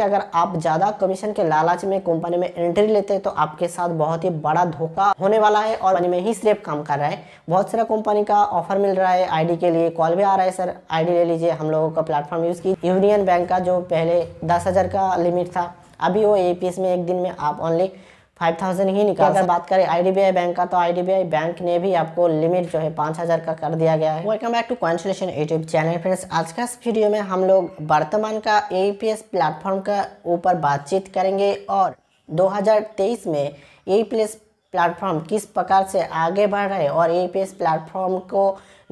कि अगर आप ज़्यादा कमीशन के लालच में कंपनी में एंट्री लेते हैं तो आपके साथ बहुत ही बड़ा धोखा होने वाला है और में ही सिर्फ काम कर रहा है बहुत सारा कंपनी का ऑफर मिल रहा है आईडी के लिए कॉल भी आ रहा है सर आईडी ले लीजिए हम लोगों का प्लेटफॉर्म यूज़ की यूनियन बैंक का जो पहले दस का लिमिट था अभी वो ए में एक दिन में आप ऑनली फाइव थाउजेंड ही निकाल अगर बात करें आईडीबीआई बैंक का तो आईडीबीआई बैंक ने भी आपको लिमिट जो है पाँच हज़ार का कर दिया गया है welcome back to consolation YouTube channel friends आज का इस वीडियो में हम लोग वर्तमान का ए प्लेटफॉर्म का ऊपर बातचीत करेंगे और 2023 में ए प्लेटफॉर्म किस प्रकार से आगे बढ़ रहे और ए प्लेटफॉर्म को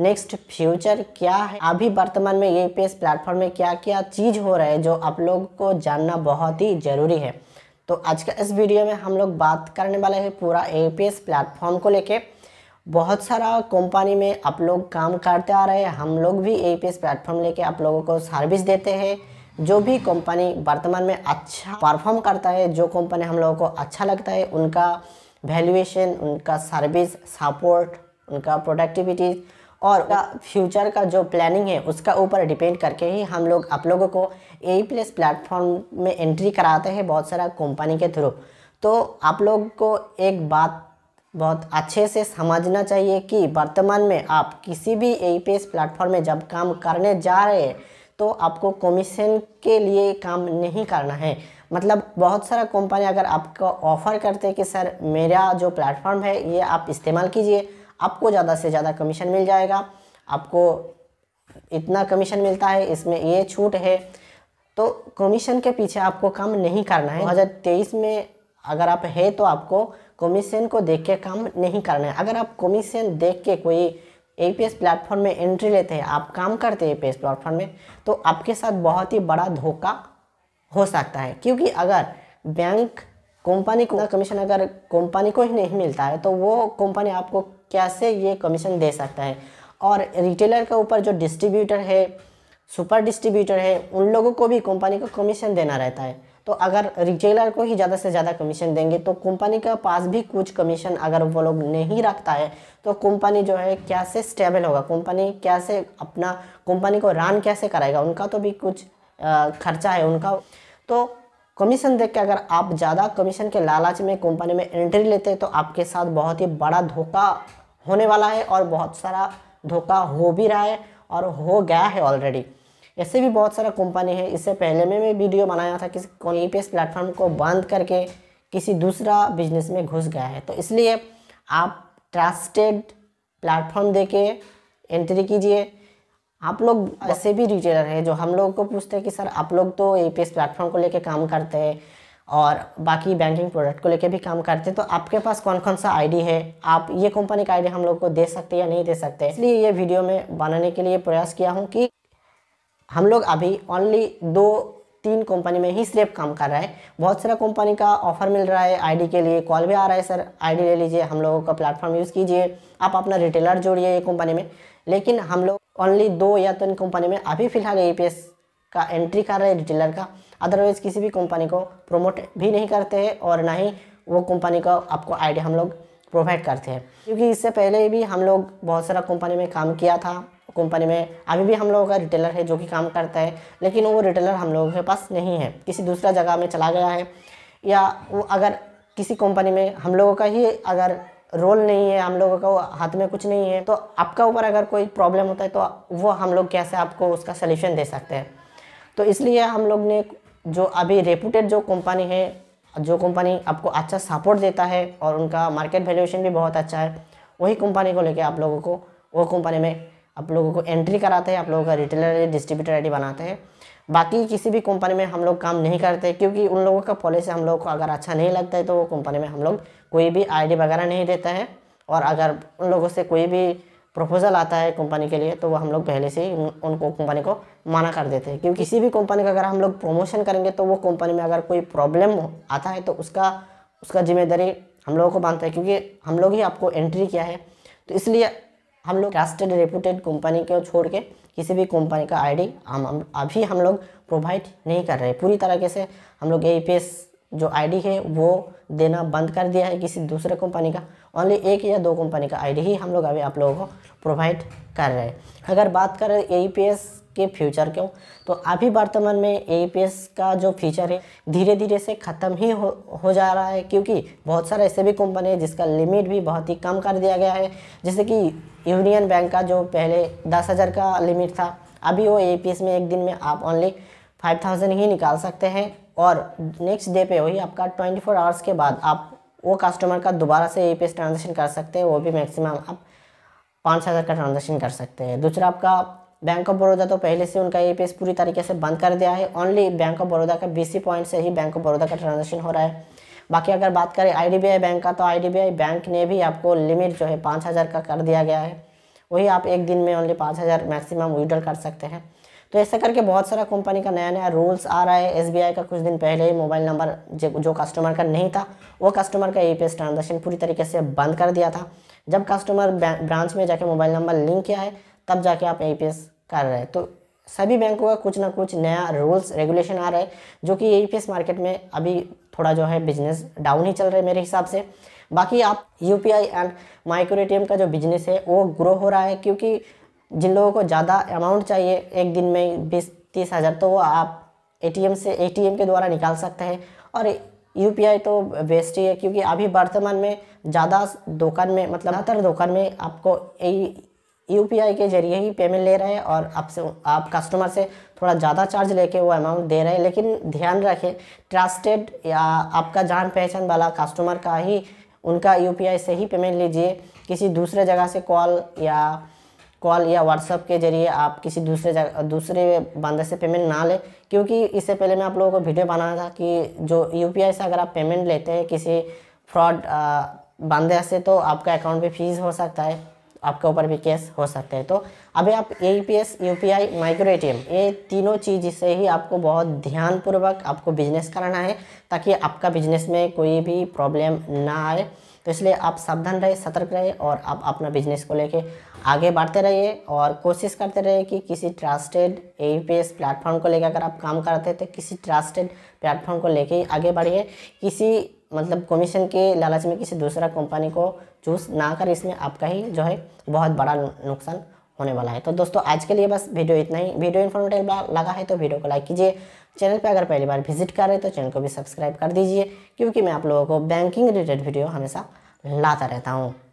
नेक्स्ट फ्यूचर क्या है अभी वर्तमान में ए प्लेटफॉर्म में क्या क्या चीज़ हो रहा है जो आप लोग को जानना बहुत ही ज़रूरी है तो आज का इस वीडियो में हम लोग बात करने वाले हैं पूरा ए प्लेटफॉर्म को लेके बहुत सारा कंपनी में आप लोग काम करते आ रहे हैं हम लोग भी ए प्लेटफॉर्म लेके आप लोगों को सर्विस देते हैं जो भी कंपनी वर्तमान में अच्छा परफॉर्म करता है जो कंपनी हम लोगों को अच्छा लगता है उनका वैल्यूएशन उनका सर्विस सपोर्ट उनका प्रोडक्टिविटी और फ्यूचर का जो प्लानिंग है उसका ऊपर डिपेंड करके ही हम लोग आप लोगों को ए प्लस प्लेटफॉर्म में एंट्री कराते हैं बहुत सारा कंपनी के थ्रू तो आप लोग को एक बात बहुत अच्छे से समझना चाहिए कि वर्तमान में आप किसी भी ए पी प्लेटफॉर्म में जब काम करने जा रहे हैं तो आपको कमीशन के लिए काम नहीं करना है मतलब बहुत सारा कंपनी अगर आपको ऑफ़र करते हैं कि सर मेरा जो प्लेटफॉर्म है ये आप इस्तेमाल कीजिए आपको ज़्यादा से ज़्यादा कमीशन मिल जाएगा आपको इतना कमीशन मिलता है इसमें ये छूट है तो कमीशन के पीछे आपको काम नहीं करना है 2023 में अगर आप है तो आपको कमीशन को देख के काम नहीं करना है अगर आप कमीशन देख के कोई ए प्लेटफॉर्म में एंट्री लेते हैं आप काम करते हैं ए प्लेटफॉर्म में तो आपके साथ बहुत ही बड़ा धोखा हो सकता है क्योंकि अगर बैंक कंपनी को कमीशन अगर कंपनी को ही नहीं मिलता है तो वो कंपनी आपको कैसे ये कमीशन दे सकता है और रिटेलर के ऊपर जो डिस्ट्रीब्यूटर है सुपर डिस्ट्रीब्यूटर है उन लोगों को भी कंपनी को कमीशन देना रहता है तो अगर रिटेलर को ही ज़्यादा से ज़्यादा कमीशन देंगे तो कंपनी के पास भी कुछ कमीशन अगर वो लोग नहीं रखता है तो कंपनी जो है कैसे स्टेबल होगा कंपनी कैसे अपना कंपनी को रन कैसे कराएगा उनका तो भी कुछ खर्चा है उनका तो कमीशन देख के अगर आप ज़्यादा कमीशन के लालच में कंपनी में एंट्री लेते हैं तो आपके साथ बहुत ही बड़ा धोखा होने वाला है और बहुत सारा धोखा हो भी रहा है और हो गया है ऑलरेडी ऐसे भी बहुत सारा कंपनी है इससे पहले में मैं वीडियो बनाया था किसी कौन ई प्लेटफॉर्म को बंद करके किसी दूसरा बिजनेस में घुस गया है तो इसलिए आप ट्रस्टेड प्लेटफॉर्म दे के एंट्री कीजिए आप लोग ऐसे भी रिटेलर हैं जो हम लोग को पूछते हैं कि सर आप लोग तो ए पी प्लेटफॉर्म को लेकर काम करते हैं और बाकी बैंकिंग प्रोडक्ट को लेके भी काम करते हैं तो आपके पास कौन कौन सा आईडी है आप ये कंपनी का आईडी हम लोग को दे सकते या नहीं दे सकते इसलिए ये वीडियो में बनाने के लिए प्रयास किया हूँ कि हम लोग अभी ओनली दो तीन कंपनी में ही सिर्फ काम कर रहा है बहुत सारा कंपनी का ऑफर मिल रहा है आईडी के लिए कॉल भी आ रहा है सर आईडी ले लीजिए हम लोगों का प्लेटफॉर्म यूज़ कीजिए आप अपना रिटेलर जोड़िए ये कंपनी में लेकिन हम लोग ओनली दो या तीन कंपनी में अभी फ़िलहाल ए का एंट्री कर रहे हैं रिटेलर का अदरवाइज़ किसी भी कंपनी को प्रमोट भी नहीं करते हैं और ना ही वो कंपनी का आपको आइडिया हम लोग प्रोवाइड करते हैं क्योंकि इससे पहले भी हम लोग बहुत सारा कंपनी में काम किया था कंपनी में अभी भी हम लोगों का रिटेलर है जो कि काम करता है लेकिन वो रिटेलर हम लोगों के पास नहीं है किसी दूसरा जगह में चला गया है या वो अगर किसी कंपनी में हम लोगों का ही अगर रोल नहीं है हम लोगों का हाथ में कुछ नहीं है तो आपका ऊपर अगर कोई प्रॉब्लम होता है तो वो हम लोग कैसे आपको उसका सलूशन दे सकते हैं तो इसलिए हम लोग ने जो अभी रेपूटेड जो कंपनी है जो कंपनी आपको अच्छा सपोर्ट देता है और उनका मार्केट वैल्यूएशन भी बहुत अच्छा है वही कंपनी को लेके आप लोगों को वो कंपनी में आप लोगों को एंट्री कराते हैं आप लोगों का रिटेलर डिस्ट्रीब्यूटर आईडी बनाते हैं बाकी किसी भी कंपनी में हम लोग काम नहीं करते क्योंकि उन लोगों का पॉलिसी हम लोग को अगर अच्छा नहीं लगता है तो वो कंपनी में हम लोग कोई भी आईडी वगैरह नहीं देता है और अगर उन लोगों से कोई भी प्रपोजल आता है कंपनी के लिए तो वो हम लोग पहले से ही उनको कंपनी को माना कर देते हैं क्योंकि किसी भी कंपनी का अगर हम लोग प्रमोशन करेंगे तो वो कंपनी में अगर कोई प्रॉब्लम आता है तो उसका उसका जिम्मेदारी हम लोगों को बांधता है क्योंकि हम लोग ही आपको एंट्री किया है तो इसलिए हम लोग ट्रस्टेड रेपूटेड कंपनी को छोड़ के किसी भी कंपनी का आई हम अभी हम लोग प्रोवाइड नहीं कर रहे पूरी तरीके से हम लोग ए जो आई है वो देना बंद कर दिया है किसी दूसरे कंपनी का ओनली एक या दो कंपनी का आईडी ही हम लोग अभी आप लोगों को प्रोवाइड कर रहे हैं अगर बात करें ए e के फ्यूचर क्यों तो अभी वर्तमान में ए e का जो फीचर है धीरे धीरे से ख़त्म ही हो हो जा रहा है क्योंकि बहुत सारे ऐसे भी कंपनी है जिसका लिमिट भी बहुत ही कम कर दिया गया है जैसे कि यूनियन बैंक का जो पहले दस हज़ार का लिमिट था अभी वो ए e में एक दिन में आप ओनली फाइव थाउजेंड ही निकाल सकते हैं और नेक्स्ट डे पे वही आपका ट्वेंटी फोर आवर्स के बाद आप वो कस्टमर का दोबारा से ए पे ट्रांजेक्शन कर सकते हैं वो भी मैक्सिमम आप पाँच हज़ार का ट्रांजेक्शन कर सकते हैं दूसरा आपका बैंक ऑफ बड़ौदा तो पहले से उनका ए पूरी तरीके से बंद कर दिया है ओनली बैंक ऑफ बड़ौदा का बीसी पॉइंट से ही बैंक ऑफ बड़ौदा का ट्रांजेक्शन हो रहा है बाकी अगर बात करें आईडीबीआई बैंक का तो आईडीबीआई बैंक ने भी आपको लिमिट जो है पाँच हज़ार का कर दिया गया है वही आप एक दिन में ओनली पाँच हज़ार मैक्सिमम विड्रॉल कर सकते हैं तो ऐसा करके बहुत सारा कंपनी का नया नया रूल्स आ रहा है एसबीआई का कुछ दिन पहले ही मोबाइल नंबर जो कस्टमर का नहीं था वो कस्टमर का ई ट्रांजेक्शन पूरी तरीके से बंद कर दिया था जब कस्टमर ब्रांच में जाके मोबाइल नंबर लिंक किया है तब जाके आप ई कर रहे हैं तो सभी बैंकों का कुछ ना कुछ नया रूल्स रेगुलेशन आ रहा है जो कि ई मार्केट में अभी थोड़ा जो है बिजनेस डाउन ही चल रहा है मेरे हिसाब से बाकी आप U P I and micro A का जो बिजनेस है वो ग्रो हो रहा है क्योंकि जिन लोगों को ज़्यादा अमाउंट चाहिए एक दिन में बीस तीस हज़ार तो वो आप एटीएम से एटीएम के द्वारा निकाल सकते हैं और यूपीआई तो बेस्ट ही है क्योंकि अभी वर्तमान में ज़्यादा दुकान में मतलब ज़्यादातर दुकान में आपको यू पी आई के जरिए ही पेमेंट ले रहे हैं और आपसे आप कस्टमर से थोड़ा ज़्यादा चार्ज लेके वो अमाउंट दे रहे हैं लेकिन ध्यान रखें ट्रस्टेड या आपका जान पहचान वाला कस्टमर का ही उनका यू पी आई से ही पेमेंट लीजिए किसी दूसरे जगह से कॉल या कॉल या व्हाट्सअप के जरिए आप किसी दूसरे जगह दूसरे बंदे से पेमेंट ना लें क्योंकि इससे पहले मैं आप लोगों को वीडियो बनाया था कि जो यू से अगर आप पेमेंट लेते हैं किसी फ्रॉड बंदे से तो आपका अकाउंट भी फीस हो सकता है आपके ऊपर भी केस हो सकते हैं तो अभी आप A P S U P I micro A T M ये तीनों चीज़ से ही आपको बहुत ध्यानपूर्वक आपको बिजनेस कराना है ताकि आपका बिजनेस में कोई भी प्रॉब्लम ना आए तो इसलिए आप सावधान रहे सतर्क रहे और आप अपना बिजनेस को लेके आगे बढ़ते रहिए और कोशिश करते रहिए कि किसी ट्रस्टेड ए प्लेटफॉर्म को लेकर अगर आप काम करते हैं तो किसी ट्रस्टेड प्लेटफॉर्म को लेके आगे बढ़िए किसी मतलब कमीशन के लालच में किसी दूसरा कंपनी को चूज़ ना कर इसमें आपका ही जो है बहुत बड़ा नुकसान होने वाला है तो दोस्तों आज के लिए बस वीडियो इतना ही वीडियो इन्फॉर्मेटिव लगा है तो वीडियो को लाइक कीजिए चैनल पर अगर पहली बार विजिट कर रहे तो चैनल को भी सब्सक्राइब कर दीजिए क्योंकि मैं आप लोगों को बैंकिंग रिलेटेड वीडियो हमेशा लाता रहता हूँ